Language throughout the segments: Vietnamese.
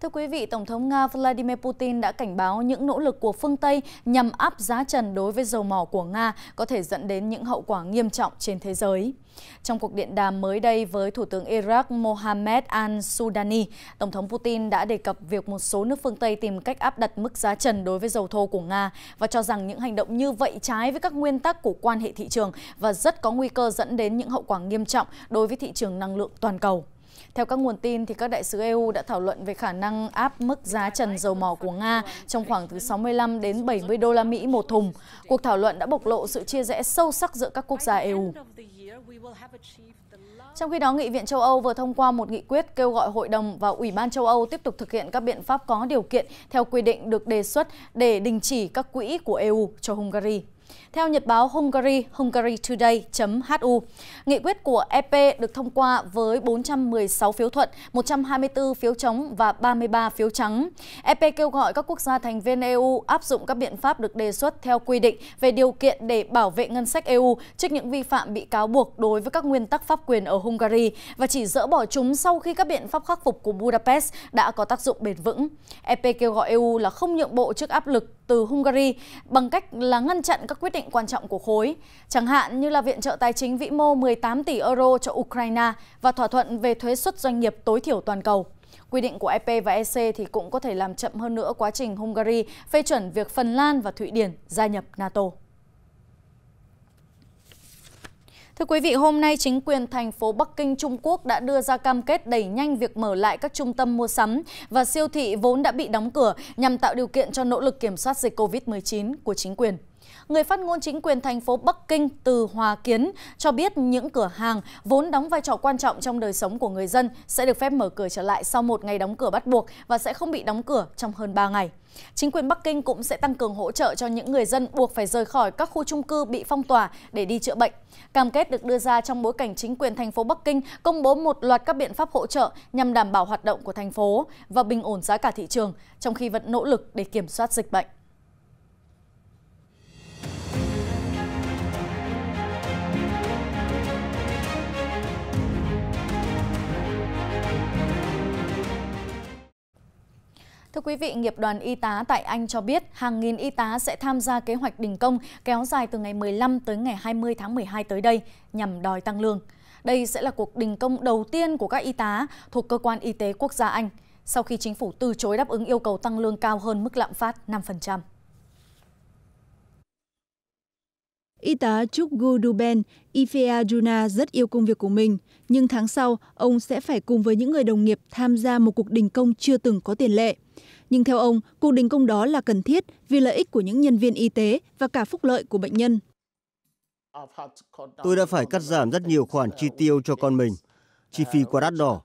Thưa quý vị, Tổng thống Nga Vladimir Putin đã cảnh báo những nỗ lực của phương Tây nhằm áp giá trần đối với dầu mỏ của Nga có thể dẫn đến những hậu quả nghiêm trọng trên thế giới. Trong cuộc điện đàm mới đây với Thủ tướng Iraq Mohammed al-Sudani, Tổng thống Putin đã đề cập việc một số nước phương Tây tìm cách áp đặt mức giá trần đối với dầu thô của Nga và cho rằng những hành động như vậy trái với các nguyên tắc của quan hệ thị trường và rất có nguy cơ dẫn đến những hậu quả nghiêm trọng đối với thị trường năng lượng toàn cầu. Theo các nguồn tin, thì các đại sứ EU đã thảo luận về khả năng áp mức giá trần dầu mỏ của Nga trong khoảng từ 65 đến 70 đô la Mỹ một thùng. Cuộc thảo luận đã bộc lộ sự chia rẽ sâu sắc giữa các quốc gia EU. Trong khi đó, Nghị viện châu Âu vừa thông qua một nghị quyết kêu gọi Hội đồng và Ủy ban châu Âu tiếp tục thực hiện các biện pháp có điều kiện theo quy định được đề xuất để đình chỉ các quỹ của EU cho Hungary. Theo Nhật báo Hungary, Hungary Today.hu, nghị quyết của EP được thông qua với 416 phiếu thuận, 124 phiếu chống và 33 phiếu trắng. EP kêu gọi các quốc gia thành viên EU áp dụng các biện pháp được đề xuất theo quy định về điều kiện để bảo vệ ngân sách EU trước những vi phạm bị cáo buộc đối với các nguyên tắc pháp quyền ở Hungary và chỉ dỡ bỏ chúng sau khi các biện pháp khắc phục của Budapest đã có tác dụng bền vững. EP kêu gọi EU là không nhượng bộ trước áp lực từ Hungary bằng cách là ngăn chặn các quyết định quan trọng của khối, chẳng hạn như là viện trợ tài chính vĩ mô 18 tỷ euro cho Ukraine và thỏa thuận về thuế suất doanh nghiệp tối thiểu toàn cầu. Quy định của EP và EC thì cũng có thể làm chậm hơn nữa quá trình Hungary phê chuẩn việc Phần Lan và Thụy Điển gia nhập NATO. Thưa quý vị, hôm nay chính quyền thành phố Bắc Kinh Trung Quốc đã đưa ra cam kết đẩy nhanh việc mở lại các trung tâm mua sắm và siêu thị vốn đã bị đóng cửa nhằm tạo điều kiện cho nỗ lực kiểm soát dịch COVID-19 của chính quyền. Người phát ngôn chính quyền thành phố Bắc Kinh Từ Hòa Kiến cho biết những cửa hàng vốn đóng vai trò quan trọng trong đời sống của người dân sẽ được phép mở cửa trở lại sau một ngày đóng cửa bắt buộc và sẽ không bị đóng cửa trong hơn 3 ngày. Chính quyền Bắc Kinh cũng sẽ tăng cường hỗ trợ cho những người dân buộc phải rời khỏi các khu trung cư bị phong tỏa để đi chữa bệnh. Cam kết được đưa ra trong bối cảnh chính quyền thành phố Bắc Kinh công bố một loạt các biện pháp hỗ trợ nhằm đảm bảo hoạt động của thành phố và bình ổn giá cả thị trường, trong khi vẫn nỗ lực để kiểm soát dịch bệnh. Thưa quý vị, nghiệp đoàn y tá tại Anh cho biết hàng nghìn y tá sẽ tham gia kế hoạch đình công kéo dài từ ngày 15 tới ngày 20 tháng 12 tới đây nhằm đòi tăng lương. Đây sẽ là cuộc đình công đầu tiên của các y tá thuộc Cơ quan Y tế Quốc gia Anh sau khi chính phủ từ chối đáp ứng yêu cầu tăng lương cao hơn mức lạm phát 5%. Y tá Chuk Guduben Ifea rất yêu công việc của mình, nhưng tháng sau ông sẽ phải cùng với những người đồng nghiệp tham gia một cuộc đình công chưa từng có tiền lệ nhưng theo ông cuộc đình công đó là cần thiết vì lợi ích của những nhân viên y tế và cả phúc lợi của bệnh nhân tôi đã phải cắt giảm rất nhiều khoản chi tiêu cho con mình chi phí quá đắt đỏ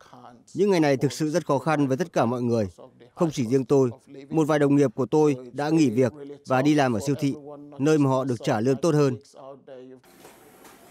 những ngày này thực sự rất khó khăn với tất cả mọi người không chỉ riêng tôi một vài đồng nghiệp của tôi đã nghỉ việc và đi làm ở siêu thị nơi mà họ được trả lương tốt hơn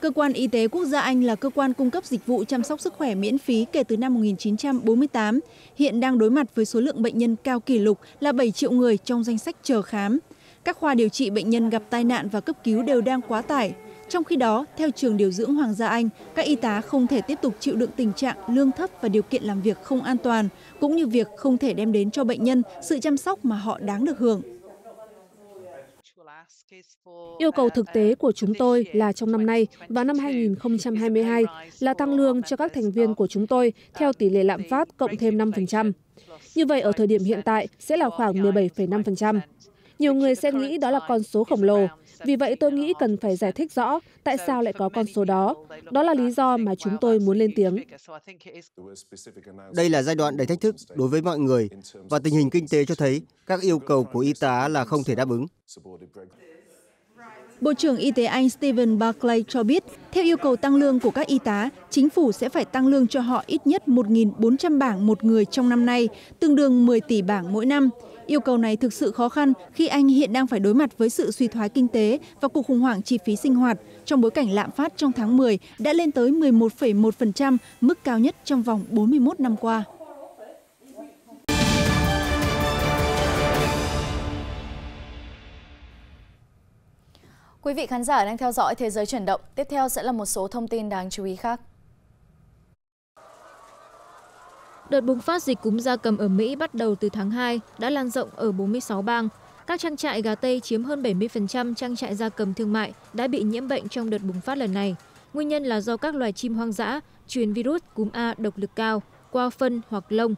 Cơ quan Y tế Quốc gia Anh là cơ quan cung cấp dịch vụ chăm sóc sức khỏe miễn phí kể từ năm 1948, hiện đang đối mặt với số lượng bệnh nhân cao kỷ lục là 7 triệu người trong danh sách chờ khám. Các khoa điều trị bệnh nhân gặp tai nạn và cấp cứu đều đang quá tải. Trong khi đó, theo trường điều dưỡng Hoàng gia Anh, các y tá không thể tiếp tục chịu đựng tình trạng lương thấp và điều kiện làm việc không an toàn, cũng như việc không thể đem đến cho bệnh nhân sự chăm sóc mà họ đáng được hưởng. Yêu cầu thực tế của chúng tôi là trong năm nay và năm 2022 là tăng lương cho các thành viên của chúng tôi theo tỷ lệ lạm phát cộng thêm 5%. Như vậy ở thời điểm hiện tại sẽ là khoảng 17,5%. Nhiều người sẽ nghĩ đó là con số khổng lồ, vì vậy tôi nghĩ cần phải giải thích rõ tại sao lại có con số đó. Đó là lý do mà chúng tôi muốn lên tiếng. Đây là giai đoạn đầy thách thức đối với mọi người và tình hình kinh tế cho thấy các yêu cầu của y tá là không thể đáp ứng bộ trưởng y tế anh stephen barclay cho biết theo yêu cầu tăng lương của các y tá chính phủ sẽ phải tăng lương cho họ ít nhất một bốn trăm bảng một người trong năm nay tương đương một tỷ bảng mỗi năm yêu cầu này thực sự khó khăn khi anh hiện đang phải đối mặt với sự suy thoái kinh tế và cuộc khủng hoảng chi phí sinh hoạt trong bối cảnh lạm phát trong tháng 10 đã lên tới 11,1%, mức cao nhất trong vòng 41 năm qua. Quý vị khán giả đang theo dõi Thế giới chuyển động. Tiếp theo sẽ là một số thông tin đáng chú ý khác. Đợt bùng phát dịch cúm gia cầm ở Mỹ bắt đầu từ tháng 2 đã lan rộng ở 46 bang. Các trang trại gà Tây chiếm hơn 70% trang trại gia cầm thương mại đã bị nhiễm bệnh trong đợt bùng phát lần này. Nguyên nhân là do các loài chim hoang dã truyền virus cúm A độc lực cao qua phân hoặc lông.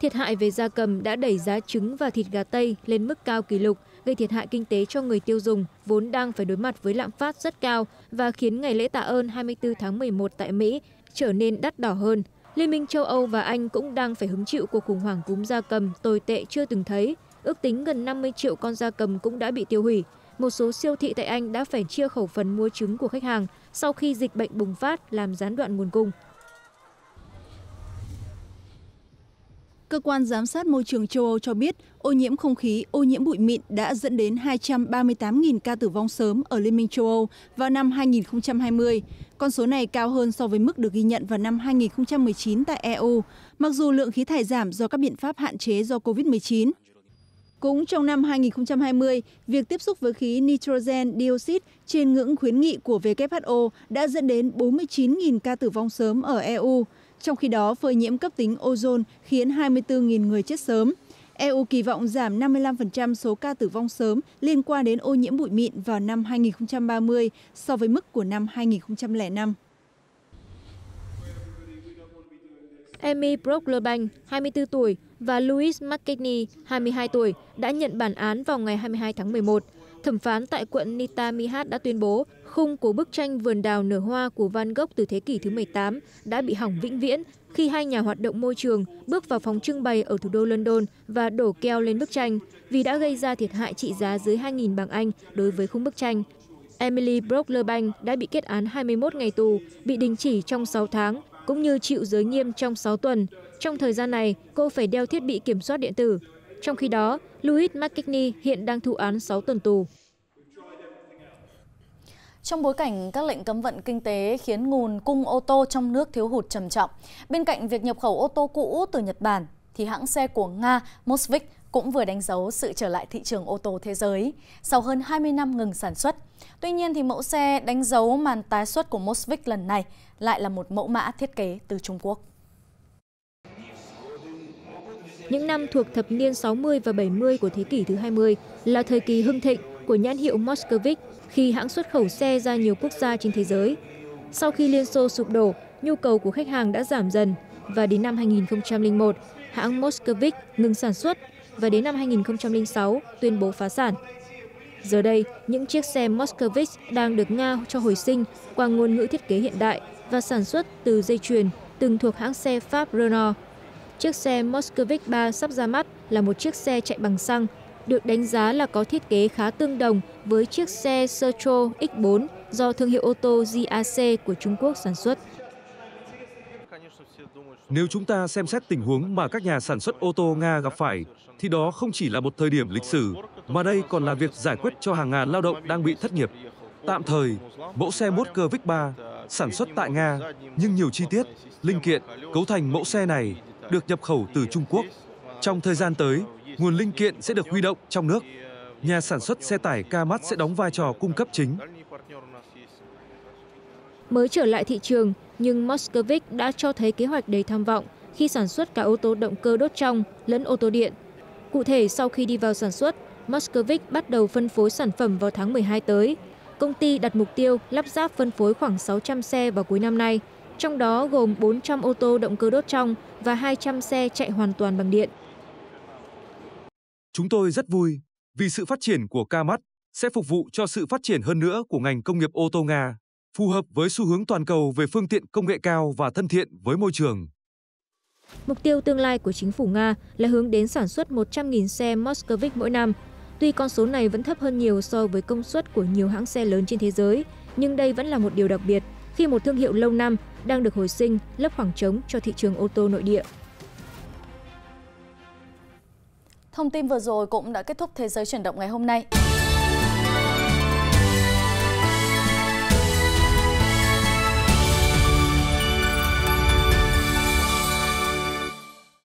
Thiệt hại về gia cầm đã đẩy giá trứng và thịt gà Tây lên mức cao kỷ lục gây thiệt hại kinh tế cho người tiêu dùng vốn đang phải đối mặt với lạm phát rất cao và khiến ngày lễ tạ ơn 24 tháng 11 tại Mỹ trở nên đắt đỏ hơn. Liên minh châu Âu và Anh cũng đang phải hứng chịu cuộc khủng hoảng cúm gia cầm tồi tệ chưa từng thấy. Ước tính gần 50 triệu con gia cầm cũng đã bị tiêu hủy. Một số siêu thị tại Anh đã phải chia khẩu phần mua trứng của khách hàng sau khi dịch bệnh bùng phát làm gián đoạn nguồn cung. cơ quan giám sát môi trường châu âu cho biết ô nhiễm không khí ô nhiễm bụi mịn đã dẫn đến 238.000 ca tử vong sớm ở liên minh châu âu vào năm 2020. con số này cao hơn so với mức được ghi nhận vào năm 2019 tại eu mặc dù lượng khí thải giảm do các biện pháp hạn chế do covid 19 cũng trong năm 2020, việc tiếp xúc với khí nitrogen dioxide trên ngưỡng khuyến nghị của WHO đã dẫn đến 49.000 ca tử vong sớm ở EU trong khi đó phơi nhiễm cấp tính ozone khiến hai mươi bốn người chết sớm eu kỳ vọng giảm năm mươi năm số ca tử vong sớm liên quan đến ô nhiễm bụi mịn vào năm 2030 so với mức của năm 2005. Emmy Brocklerbank, 24 tuổi, và Louis McKinney, 22 tuổi, đã nhận bản án vào ngày 22 tháng 11 thẩm phán tại quận nita mihat đã tuyên bố khung của bức tranh vườn đào nở hoa của van gogh từ thế kỷ thứ một tám đã bị hỏng vĩnh viễn khi hai nhà hoạt động môi trường bước vào phòng trưng bày ở thủ đô london và đổ keo lên bức tranh vì đã gây ra thiệt hại trị giá dưới 2.000 bảng anh đối với khung bức tranh emily brocklerbank đã bị kết án 21 ngày tù bị đình chỉ trong 6 tháng cũng như chịu giới nghiêm trong 6 tuần trong thời gian này cô phải đeo thiết bị kiểm soát điện tử trong khi đó louis mckinney hiện đang thụ án sáu tuần tù trong bối cảnh các lệnh cấm vận kinh tế khiến nguồn cung ô tô trong nước thiếu hụt trầm trọng, bên cạnh việc nhập khẩu ô tô cũ từ Nhật Bản, thì hãng xe của Nga Mosvik cũng vừa đánh dấu sự trở lại thị trường ô tô thế giới sau hơn 20 năm ngừng sản xuất. Tuy nhiên thì mẫu xe đánh dấu màn tái xuất của Mosvik lần này lại là một mẫu mã thiết kế từ Trung Quốc những năm thuộc thập niên 60 và 70 của thế kỷ thứ 20 là thời kỳ hưng thịnh của nhãn hiệu Moscovic khi hãng xuất khẩu xe ra nhiều quốc gia trên thế giới. Sau khi Liên Xô sụp đổ, nhu cầu của khách hàng đã giảm dần và đến năm 2001, hãng Moscovic ngừng sản xuất và đến năm 2006 tuyên bố phá sản. Giờ đây, những chiếc xe Moscovic đang được Nga cho hồi sinh qua ngôn ngữ thiết kế hiện đại và sản xuất từ dây chuyền từng thuộc hãng xe Pháp Renault Chiếc xe Moscovic 3 sắp ra mắt là một chiếc xe chạy bằng xăng, được đánh giá là có thiết kế khá tương đồng với chiếc xe Sertro X4 do thương hiệu ô tô GAC của Trung Quốc sản xuất. Nếu chúng ta xem xét tình huống mà các nhà sản xuất ô tô Nga gặp phải, thì đó không chỉ là một thời điểm lịch sử, mà đây còn là việc giải quyết cho hàng ngàn lao động đang bị thất nghiệp. Tạm thời, mẫu xe Moscovic 3 sản xuất tại Nga, nhưng nhiều chi tiết, linh kiện, cấu thành mẫu xe này được nhập khẩu từ Trung Quốc. Trong thời gian tới, nguồn linh kiện sẽ được huy động trong nước. Nhà sản xuất xe tải Kamat sẽ đóng vai trò cung cấp chính. Mới trở lại thị trường, nhưng Moskovic đã cho thấy kế hoạch đầy tham vọng khi sản xuất cả ô tô động cơ đốt trong lẫn ô tô điện. Cụ thể, sau khi đi vào sản xuất, Moskovic bắt đầu phân phối sản phẩm vào tháng 12 tới. Công ty đặt mục tiêu lắp ráp phân phối khoảng 600 xe vào cuối năm nay, trong đó gồm bốn trăm ô tô động cơ đốt trong và hai trăm xe chạy hoàn toàn bằng điện. Chúng tôi rất vui vì sự phát triển của Kamat sẽ phục vụ cho sự phát triển hơn nữa của ngành công nghiệp ô tô Nga, phù hợp với xu hướng toàn cầu về phương tiện công nghệ cao và thân thiện với môi trường. Mục tiêu tương lai của chính phủ Nga là hướng đến sản xuất 100.000 xe Moscovic mỗi năm. Tuy con số này vẫn thấp hơn nhiều so với công suất của nhiều hãng xe lớn trên thế giới, nhưng đây vẫn là một điều đặc biệt khi một thương hiệu lâu năm đang được hồi sinh lấp khoảng trống cho thị trường ô tô nội địa. Thông tin vừa rồi cũng đã kết thúc Thế giới chuyển động ngày hôm nay.